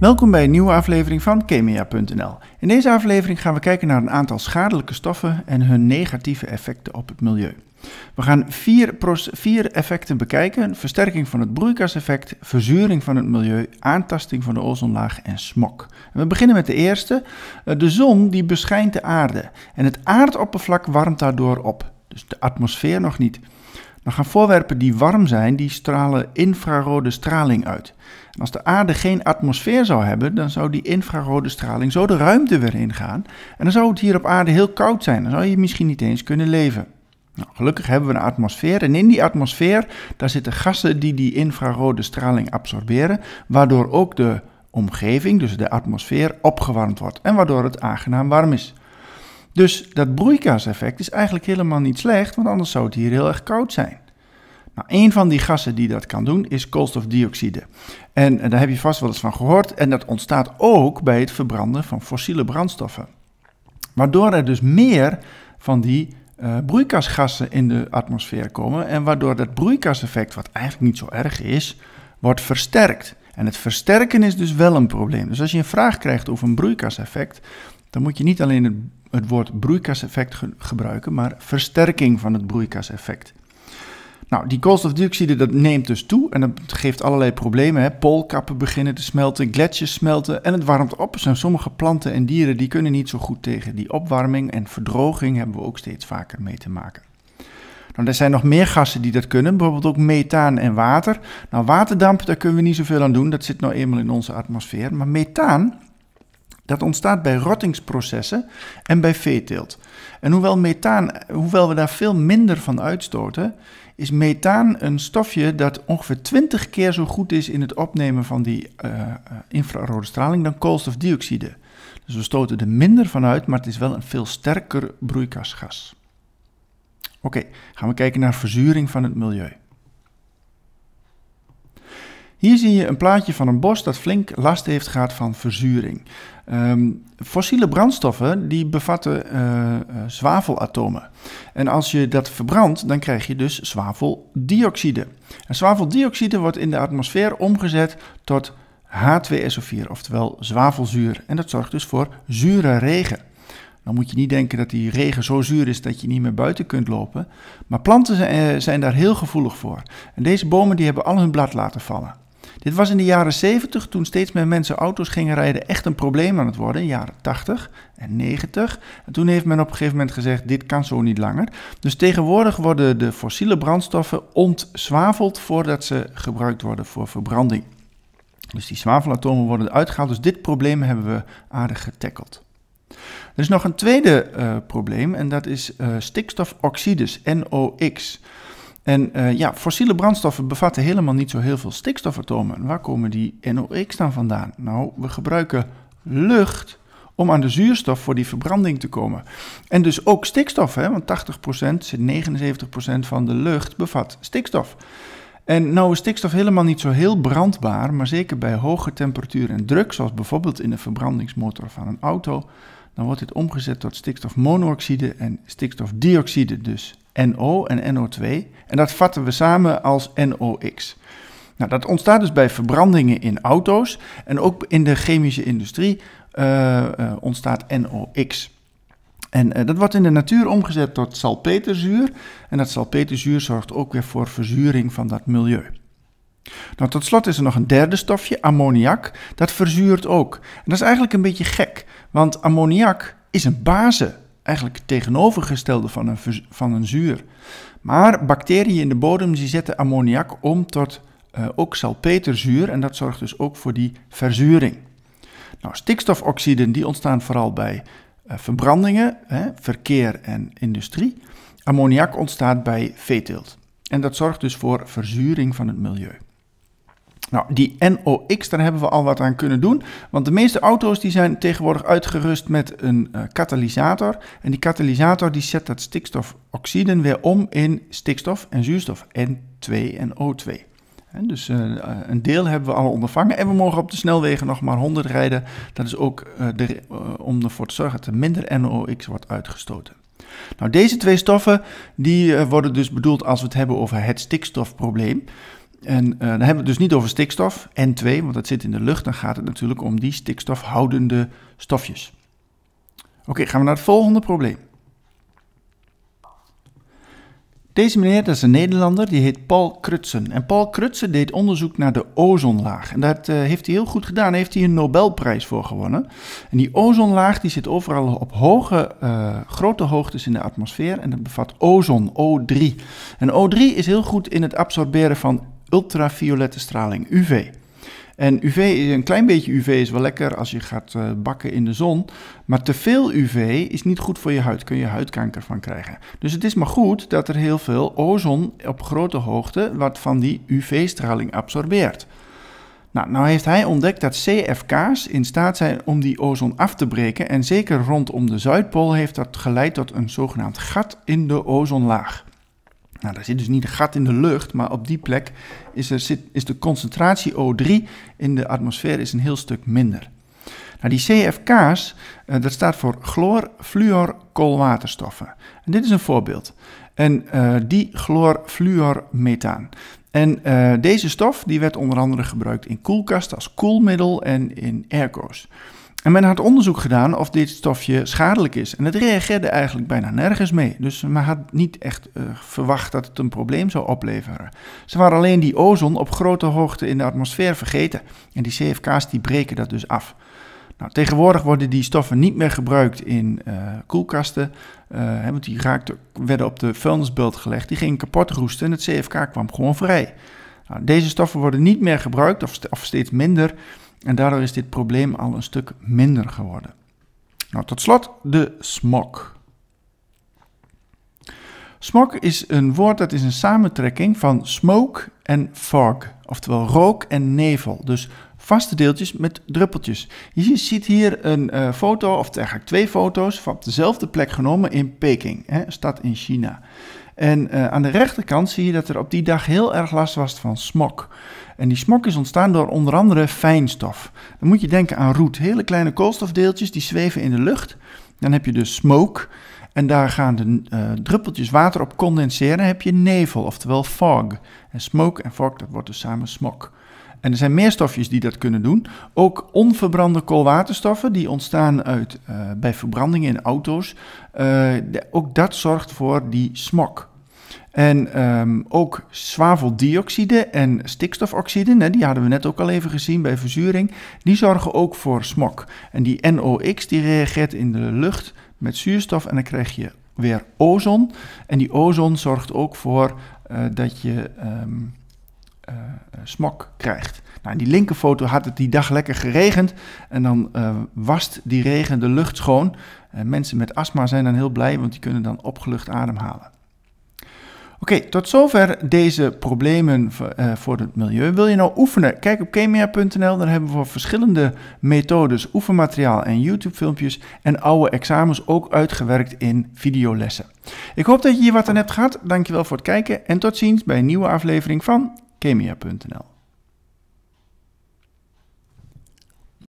Welkom bij een nieuwe aflevering van Chemia.nl. In deze aflevering gaan we kijken naar een aantal schadelijke stoffen en hun negatieve effecten op het milieu. We gaan vier, effecten bekijken: versterking van het broeikaseffect, verzuring van het milieu, aantasting van de ozonlaag en smog. we beginnen met de eerste. Eh, de zon die beschijnt de aarde en het aardoppervlak warmt daardoor op, dus de atmosfeer nog niet dan gaan voorwerpen die warm zijn, die stralen infrarode straling uit. En als de aarde geen atmosfeer zou hebben, dan zou die infrarode straling zo de ruimte weer ingaan. En dan zou het hier op aarde heel koud zijn. Dan zou je misschien niet eens kunnen leven. Nou, gelukkig hebben we een atmosfeer en in die atmosfeer daar zitten gassen die die infrarode straling absorberen, waardoor ook de omgeving, dus de atmosfeer, opgewarmd wordt en waardoor het aangenaam warm is. Dus dat broeikaseffect is eigenlijk helemaal niet slecht, want anders zou het hier heel erg koud zijn. Nou, een van die gassen die dat kan doen is koolstofdioxide. En, eh, daar heb je vast wel eens van gehoord. En dat ontstaat ook bij het verbranden van fossiele brandstoffen. Waardoor er dus meer van die eh, broeikasgassen in de atmosfeer komen. En waardoor dat broeikaseffect, wat eigenlijk niet zo erg is, wordt versterkt. En het versterken is dus wel een probleem. Dus als je een vraag krijgt over een broeikaseffect, dan moet je niet alleen het, woord broeikaseffect gebruiken, maar versterking van het broeikaseffect. Nou, die koolstofdioxide dat neemt dus toe en dat geeft allerlei problemen. Hè? Poolkappen beginnen te smelten, gletsjers smelten en het warmt op. Zijn sommige planten en dieren die kunnen niet zo goed tegen die opwarming en verdroging hebben we ook steeds vaker mee te maken. Nou, er zijn nog meer gassen die dat kunnen, bijvoorbeeld ook methaan en water. Nou, waterdamp, daar kunnen we niet zoveel aan doen, dat zit nou eenmaal in onze atmosfeer. Maar methaan, dat ontstaat bij rottingsprocessen en bij veeteelt. En hoewel, methaan, hoewel we daar veel minder van uitstoten, is methaan een stofje dat ongeveer 20 keer zo goed is in het opnemen van die eh, eh, infrarode straling dan koolstofdioxide. Dus we stoten er minder van uit, maar het is wel een veel sterker broeikasgas. Oké, gaan we kijken naar verzuring van het milieu. Hier zie je een plaatje van een bos dat flink last heeft gehad van verzuring. Um, fossiele brandstoffen die bevatten uh, zwavelatomen. En als je dat verbrandt, dan krijg je dus zwaveldioxide. En zwaveldioxide wordt in de atmosfeer omgezet tot H2SO4, oftewel zwavelzuur. En dat zorgt dus voor zure regen. Dan moet je niet denken dat die regen zo zuur is dat je niet meer buiten kunt lopen. Maar planten eh, zijn daar heel gevoelig voor. En deze bomen die hebben al hun blad laten vallen. Dit was in de jaren 70, toen steeds meer mensen auto's gingen rijden, echt een probleem aan het worden, in de jaren 80 en 90. En toen heeft men op een gegeven moment gezegd, dit kan zo niet langer. Dus tegenwoordig worden de fossiele brandstoffen ontzwaveld voordat ze gebruikt worden voor verbranding. Dus die zwavelatomen worden uitgehaald, dus dit probleem hebben we aardig getackeld. Er is nog een tweede eh, probleem en dat is eh, stikstofoxides, NOx. En eh, ja, fossiele brandstoffen bevatten helemaal niet zo heel veel stikstofatomen. Waar komen die NOx dan vandaan? Nou, we gebruiken lucht om aan de zuurstof voor die verbranding te komen. En dus ook stikstof, hè? want 80%, 79% van de lucht bevat stikstof. En nou is stikstof helemaal niet zo heel brandbaar, maar zeker bij hoge temperatuur en druk, zoals bijvoorbeeld in de verbrandingsmotor van een auto, dan wordt dit omgezet tot stikstofmonoxide en stikstofdioxide, dus NO en NO2. En dat vatten we samen als NOx. Nou, dat ontstaat dus bij verbrandingen in auto's en ook in de chemische industrie eh, eh, ontstaat NOx. En eh, dat wordt in de natuur omgezet tot salpeterzuur. En dat salpeterzuur zorgt ook weer voor verzuring van dat milieu. Nou, tot slot is er nog een derde stofje, ammoniak. Dat verzuurt ook. En dat is eigenlijk een beetje gek, want ammoniak is een base eigenlijk het tegenovergestelde van een, van een zuur. Maar bacteriën in de bodem die zetten ammoniak om tot uh, ook salpeterzuur en dat zorgt dus ook voor die verzuring. Nou, stikstofoxiden die ontstaan vooral bij eh, verbrandingen, hè, verkeer en industrie. Ammoniak ontstaat bij veeteelt. En dat zorgt dus voor verzuring van het milieu. Nou, die NOx, daar hebben we al wat aan kunnen doen. Want de meeste auto's die zijn tegenwoordig uitgerust met een uh, katalysator. En die katalysator die zet dat stikstofoxide weer om in stikstof en zuurstof, N2 en O2. dus eh, eh, een deel hebben we al ondervangen. En we mogen op de snelwegen nog maar 100 rijden. Dat is ook uh, de, om ervoor te zorgen dat er minder NOx wordt uitgestoten. Nou, deze twee stoffen die worden dus bedoeld als we het hebben over het stikstofprobleem. En eh, dan hebben we het dus niet over stikstof, N2, want dat zit in de lucht. Dan gaat het natuurlijk om die stikstofhoudende stofjes. Oké, gaan we naar het volgende probleem. Deze meneer, dat is een Nederlander, die heet Paul Krutzen. En Paul Krutzen deed onderzoek naar de ozonlaag. En dat eh, heeft hij heel goed gedaan, daar heeft hij een Nobelprijs voor gewonnen. En die ozonlaag die zit overal op hoge, eh, grote hoogtes in de atmosfeer en dat bevat ozon, O3. En O3 is heel goed in het absorberen van ultraviolette straling, UV. En UV, een klein beetje UV is wel lekker als je gaat eh, bakken in de zon. Maar te veel UV is niet goed voor je huid. Kun je huidkanker van krijgen. Dus het is maar goed dat er heel veel ozon op grote hoogte wat van die UV-straling absorbeert. Nou, nou heeft hij ontdekt dat CFK's in staat zijn om die ozon af te breken. En zeker rondom de Zuidpool heeft dat geleid tot een zogenaamd gat in de ozonlaag. Nou, daar zit dus niet een gat in de lucht, maar op die plek is, er, zit, is de concentratie O3 in de atmosfeer is een heel stuk minder. Nou, die CFK's, eh, dat staat voor chloorfluorkoolwaterstoffen. En dit is een voorbeeld. En uh, die chloorfluormethaan. En eh, deze stof die werd onder andere gebruikt in koelkasten als koelmiddel en in airco's. En men had onderzoek gedaan of dit stofje schadelijk is. En het reageerde eigenlijk bijna nergens mee. Dus men had niet echt eh, verwacht dat het een probleem zou opleveren. Ze waren alleen die ozon op grote hoogte in de atmosfeer vergeten. En die CFK's die breken dat dus af. Nou, tegenwoordig worden die stoffen niet meer gebruikt in eh, koelkasten, eh, want die werden op de vuilnisbelt gelegd. Die gingen kapot roesten en het CFK kwam gewoon vrij. Nou, deze stoffen worden niet meer gebruikt of, of steeds minder en daardoor is dit probleem al een stuk minder geworden. Nou, tot slot de smog. Smog is een woord dat is een samentrekking van smoke en fog, oftewel rook en nevel. Dus vaste deeltjes met druppeltjes. Je ziet hier een eh, foto, of eigenlijk twee foto's, van op dezelfde plek genomen in Peking, hè, stad in China. En eh, aan de rechterkant zie je dat er op die dag heel erg last was van smog. En die smog is ontstaan door onder andere fijnstof. Dan moet je denken aan roet. Hele kleine koolstofdeeltjes die zweven in de lucht. Dan heb je dus smoke. En daar gaan de eh, druppeltjes water op condenseren. Dan heb je nevel, oftewel fog. En smoke en fog, dat wordt dus samen smog. En er zijn meer stofjes die dat kunnen doen. Ook onverbrande koolwaterstoffen die ontstaan uit, eh, bij verbranding in auto's. Eh, ook dat zorgt voor die smog. En ehm, ook zwaveldioxide en stikstofoxide, die hadden we net ook al even gezien bij verzuring, die zorgen ook voor smog. En die NOx die reageert in de lucht met zuurstof en dan krijg je weer ozon. En die ozon zorgt ook voor eh, dat je ehm, uh, smok krijgt. Nou, in die linkerfoto had het die dag lekker geregend en dan uh, wast die regen de lucht schoon. En mensen met astma zijn dan heel blij, want die kunnen dan opgelucht ademhalen. Oké, tot zover deze problemen voor het milieu. Wil je nou oefenen? Kijk op kemia.nl, daar hebben we voor verschillende methodes, oefenmateriaal en YouTube-filmpjes en oude examens ook uitgewerkt in videolessen. Ik hoop dat je hier wat aan hebt gehad. Dankjewel voor het kijken en tot ziens bij een nieuwe aflevering van kemia.nl